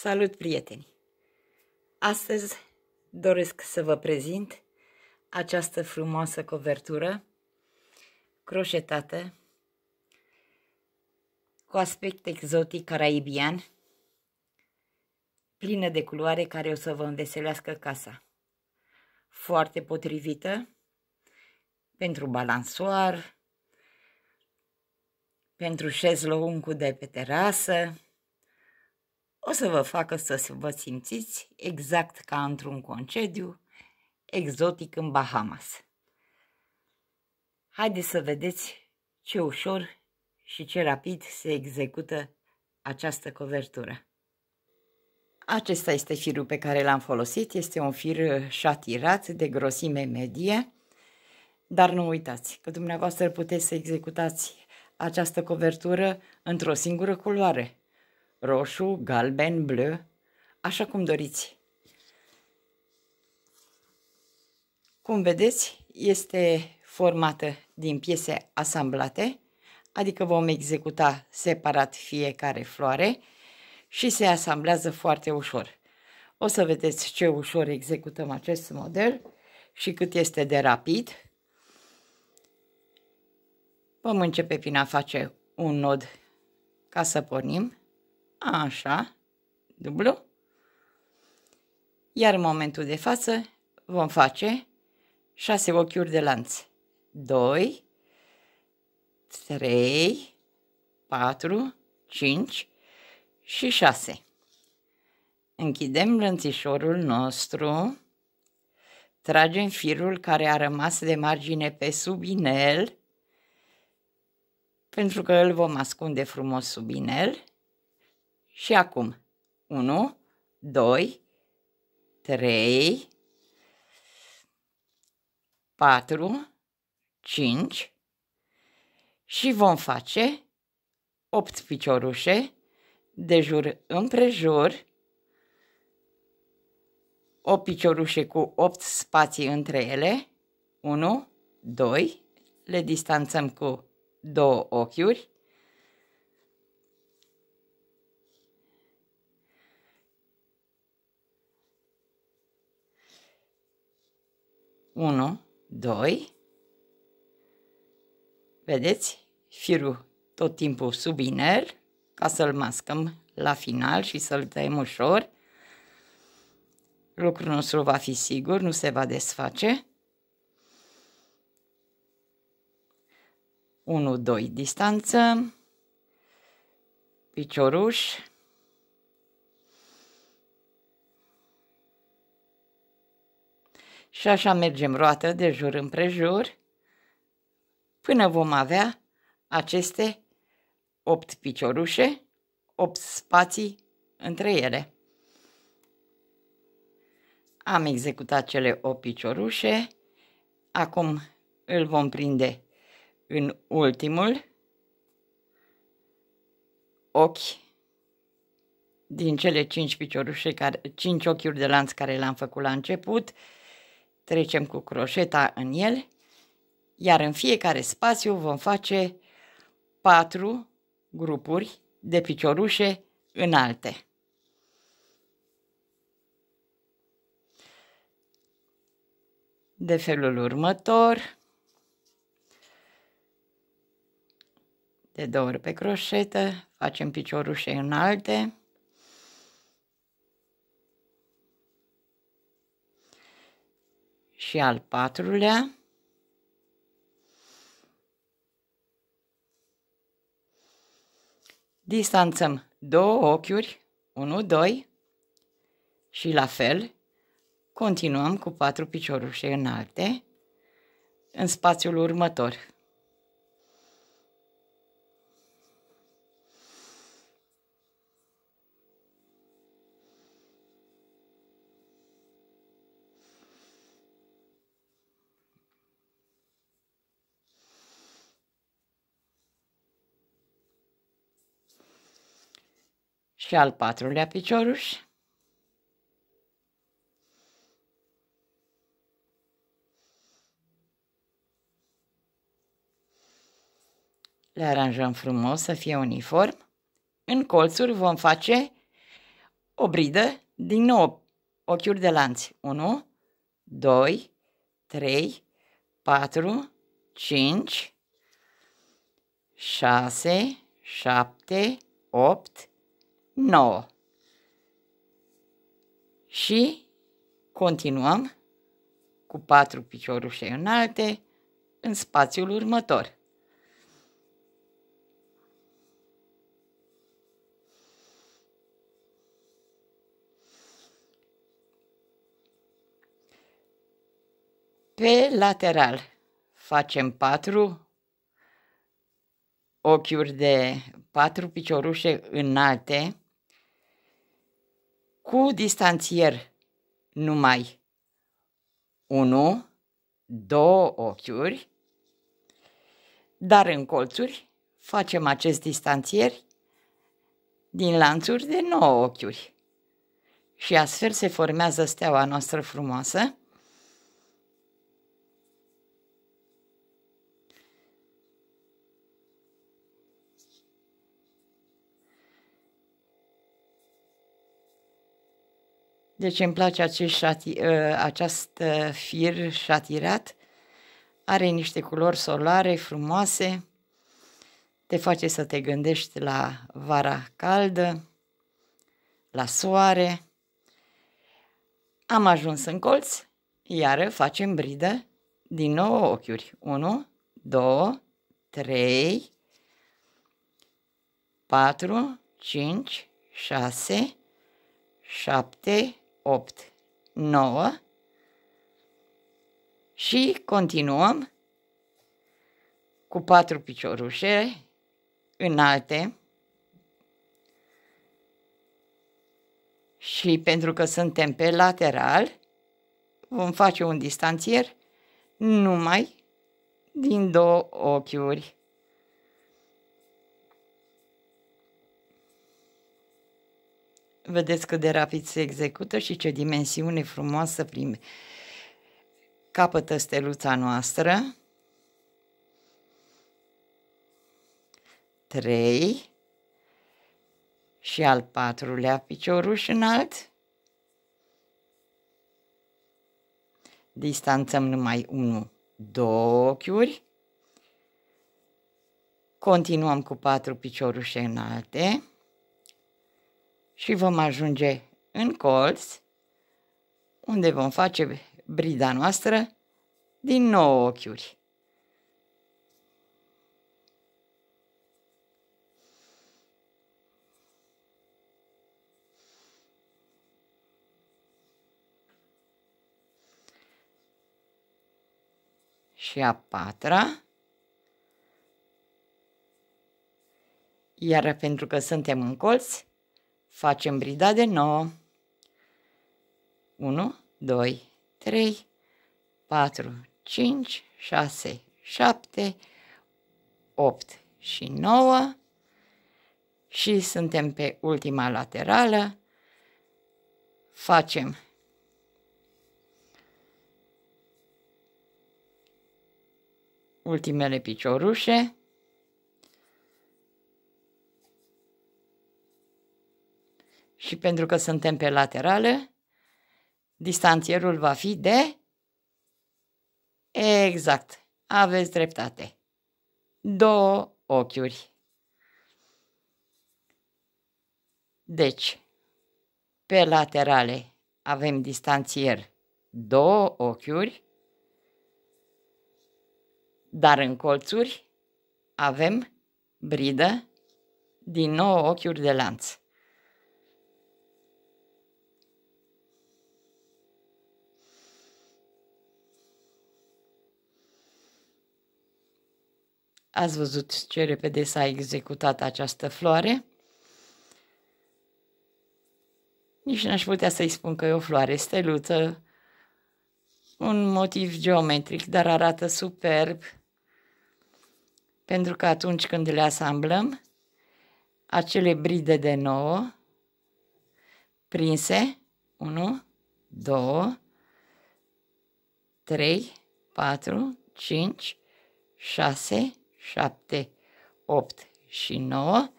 Salut, prieteni! Astăzi doresc să vă prezint această frumoasă covertură croșetată cu aspect exotic caraibian, plină de culoare care o să vă înveselească casa. Foarte potrivită pentru balansoar, pentru șezlongul de pe terasă, o să vă facă să vă simțiți exact ca într-un concediu exotic în Bahamas. Haideți să vedeți ce ușor și ce rapid se execută această covertură. Acesta este firul pe care l-am folosit, este un fir uh, șatirat de grosime medie, dar nu uitați că dumneavoastră puteți să executați această covertură într-o singură culoare, roșu, galben, bleu, așa cum doriți. Cum vedeți, este formată din piese asamblate, adică vom executa separat fiecare floare și se asamblează foarte ușor. O să vedeți ce ușor executăm acest model și cât este de rapid. Vom începe prin a face un nod ca să pornim. Așa, dublu. Iar în momentul de față vom face 6 ochiuri de lanț. 2, 3, 4, 5 și 6. Închidem lănțișorul nostru, tragem firul care a rămas de margine pe sub inel, pentru că îl vom ascunde frumos sub inel, și acum, 1, 2, 3, 4, 5 și vom face 8 piciorușe de jur împrejur, o piciorușe cu 8 spații între ele, 1, 2, le distanțăm cu două ochiuri, 1, 2. Vedeți? Firul tot timpul sub inel, ca să-l mascăm la final și să-l tăiem ușor. Lucrul nostru va fi sigur, nu se va desface. 1, 2 distanță, picioruș, Și așa mergem roată de jur împrejur până vom avea aceste 8 piciorușe, 8 spații între ele. Am executat cele 8 piciorușe, acum îl vom prinde în ultimul ochi din cele 5 piciorușe, 5 ochiuri de lanț care l am făcut la început, Trecem cu croșeta în el, iar în fiecare spațiu vom face patru grupuri de piciorușe înalte. De felul următor, de două ori pe croșetă, facem piciorușe înalte, și al patrulea. Distanțăm două ochiuri, 1, 2 și la fel continuăm cu patru picioruri înalte în spațiul următor. și al patrulea picioruș. Le aranjăm frumos să fie uniform. În colțuri vom face o bridă din nou ochiuri de lanți. 1, 2, 3, 4, 5, 6, 7, 8, 9. Și continuăm cu patru piciorușe înalte în spațiul următor. Pe lateral facem patru ochiuri de patru piciorușe înalte cu distanțier numai. 1, două ochiuri, dar în colțuri facem acest distanțier din lanțuri de 9 ochiuri. Și astfel se formează steaua noastră frumoasă, Deci îmi place ă, acest șati, ă, acest fir șatirat. Are niște culori solare frumoase. Te face să te gândești la vara caldă, la soare. Am ajuns în colț, iară facem bridă din nou ochiuri. 1, 2, 3, 4, 5, 6, 7, 8, 9 și continuăm cu patru piciorușe înalte și pentru că suntem pe lateral, vom face un distanțier numai din două ochiuri. Vedeți cât de rapid se execută și ce dimensiune frumoasă prime. Capătă steluța noastră. 3 și al patrulea piciorul înalt. Distanțăm numai unul, două ochiuri. Continuăm cu patru piciorușe înalte și vom ajunge în colț, unde vom face brida noastră din nou ochiuri. și a patra. Iar pentru că suntem în colți, Facem brida de 9. 1, 2, 3, 4, 5, 6, 7, 8 și 9 și suntem pe ultima laterală. Facem ultimele piciorușe și pentru că suntem pe laterală, distanțierul va fi de... Exact, aveți dreptate. Două ochiuri. Deci, pe laterale avem distanțier două ochiuri, dar în colțuri avem bridă din nou ochiuri de lanț. Ați văzut ce repede s-a executat această floare. Nici n-aș putea să-i spun că e o floare steluță, un motiv geometric, dar arată superb, pentru că atunci când le asamblăm, acele bride de nouă, prinse, 1, 2, 3, 4, 5, 6, 7, 8 și 9.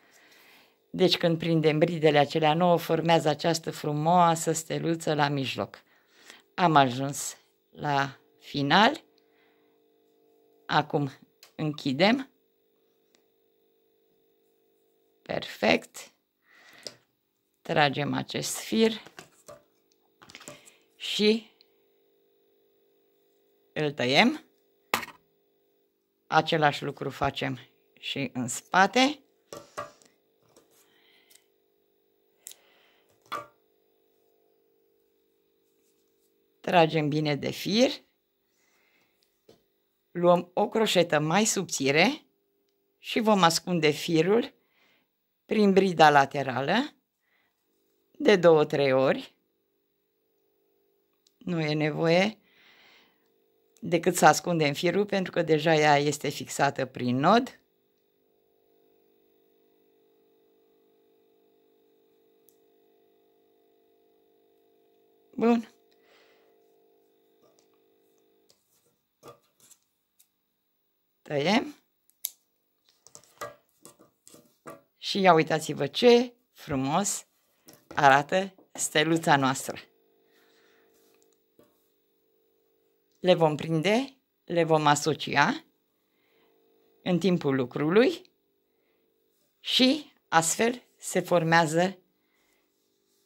Deci când prindem bridele acelea 9, formează această frumoasă steluță la mijloc. Am ajuns la final. Acum închidem. Perfect. Tragem acest fir și îl tăiem. Același lucru facem și în spate. Tragem bine de fir. Luăm o croșetă mai subțire și vom ascunde firul prin brida laterală de două-trei ori. Nu e nevoie decât să ascundem firul pentru că deja ea este fixată prin nod. Bun. Tăiem. Și ia uitați-vă ce frumos arată steluța noastră. le vom prinde, le vom asocia în timpul lucrului și astfel se formează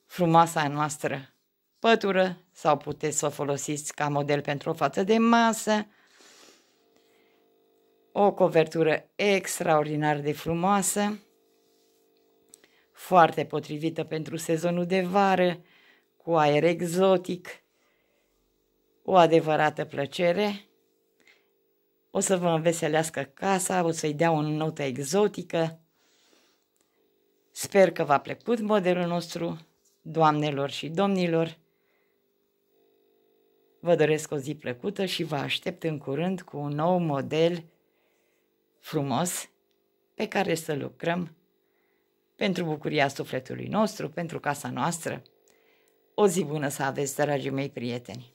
frumoasa noastră pătură sau puteți să o folosiți ca model pentru o față de masă. O covertură extraordinar de frumoasă, foarte potrivită pentru sezonul de vară, cu aer exotic, o adevărată plăcere. O să vă înveselească casa, o să-i dea o notă exotică. Sper că v-a plăcut modelul nostru, doamnelor și domnilor. Vă doresc o zi plăcută și vă aștept în curând cu un nou model frumos pe care să lucrăm pentru bucuria sufletului nostru, pentru casa noastră. O zi bună să aveți, dragii mei prieteni!